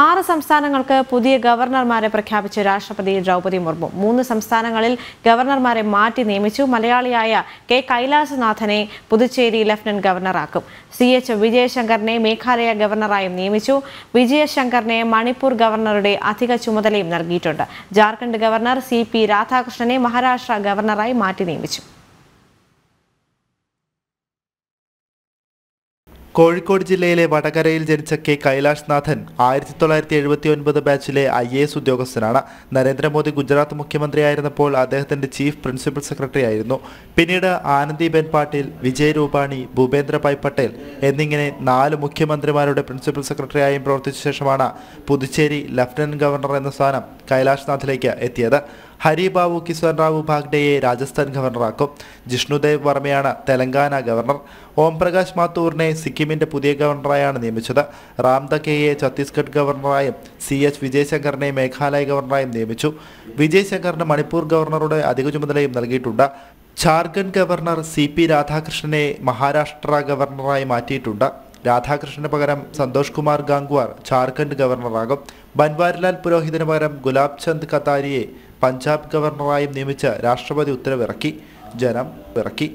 ആറ് സംസ്ഥാനങ്ങൾക്ക് പുതിയ ഗവർണർമാരെ പ്രഖ്യാപിച്ച രാഷ്ട്രപതി ദ്രൗപതി മുർമു മൂന്ന് സംസ്ഥാനങ്ങളിൽ ഗവർണർമാരെ മാറ്റി നിയമിച്ചു മലയാളിയായ കെ കൈലാസനാഥനെ പുതുച്ചേരി ലഫ്റ്റനന്റ് ഗവർണറാക്കും സി എച്ച് വിജയശങ്കറിനെ മേഘാലയ ഗവർണറായും നിയമിച്ചു വിജയശങ്കറിനെ മണിപ്പൂർ ഗവർണറുടെ അധിക ചുമതലയും നൽകിയിട്ടുണ്ട് ജാർഖണ്ഡ് ഗവർണർ സി പി രാധാകൃഷ്ണനെ മഹാരാഷ്ട്ര ഗവർണറായി മാറ്റി നിയമിച്ചു കോഴിക്കോട് ജില്ലയിലെ വടകരയിൽ ജനിച്ച കെ കൈലാഷ്നാഥൻ ആയിരത്തി തൊള്ളായിരത്തി എഴുപത്തി ഒൻപത് ബാച്ചിലെ ഐ എ എസ് ഉദ്യോഗസ്ഥനാണ് നരേന്ദ്രമോദി ഗുജറാത്ത് മുഖ്യമന്ത്രിയായിരുന്നപ്പോൾ അദ്ദേഹത്തിന്റെ ചീഫ് പ്രിൻസിപ്പൽ സെക്രട്ടറി ആയിരുന്നു പിന്നീട് ആനന്ദിബെൻ പാട്ടീൽ വിജയ് രൂപാണി ഭായ് പട്ടേൽ എന്നിങ്ങനെ നാല് മുഖ്യമന്ത്രിമാരുടെ പ്രിൻസിപ്പൽ സെക്രട്ടറിയായും പ്രവർത്തിച്ച ശേഷമാണ് പുതുച്ചേരി ലഫ്റ്റനന്റ് ഗവർണർ എന്ന സ്ഥാനം കൈലാഷ്നാഥിലേക്ക് എത്തിയത് ഹരിബാബു കിഷോൻറാവു ഭാഗ്ഡെയെ രാജസ്ഥാൻ ഗവർണറാക്കും ജിഷ്ണുദേവ് വർമ്മയാണ് തെലങ്കാന ഗവർണർ ഓം പ്രകാശ് മാത്തൂറിനെ സിക്കിമിന്റെ പുതിയ ഗവർണറായാണ് നിയമിച്ചത് റാംദക്കയെ ഛത്തീസ്ഗഡ് ഗവർണറായും സി എച്ച് വിജയശങ്കറിനെ മേഘാലയ ഗവർണറായും നിയമിച്ചു വിജയശങ്കറിന് മണിപ്പൂർ ഗവർണറുടെ അധിക ചുമതലയും നൽകിയിട്ടുണ്ട് ഝാർഖണ്ഡ് ഗവർണർ സി പി രാധാകൃഷ്ണനെ മഹാരാഷ്ട്ര ഗവർണറായി മാറ്റിയിട്ടുണ്ട് രാധാകൃഷ്ണന് പകരം സന്തോഷ് കുമാർ ഗാംഗ്വാർ ഝാർഖണ്ഡ് ഗവർണറാകും ബൻവാരിലാൽ പുരോഹിതിന് പകരം ഗുലാബ് ചന്ദ് കത്താരിയെ പഞ്ചാബ് ഗവർണറായും നിയമിച്ച് രാഷ്ട്രപതി ഉത്തരവിറക്കി ജനം ഇറക്കി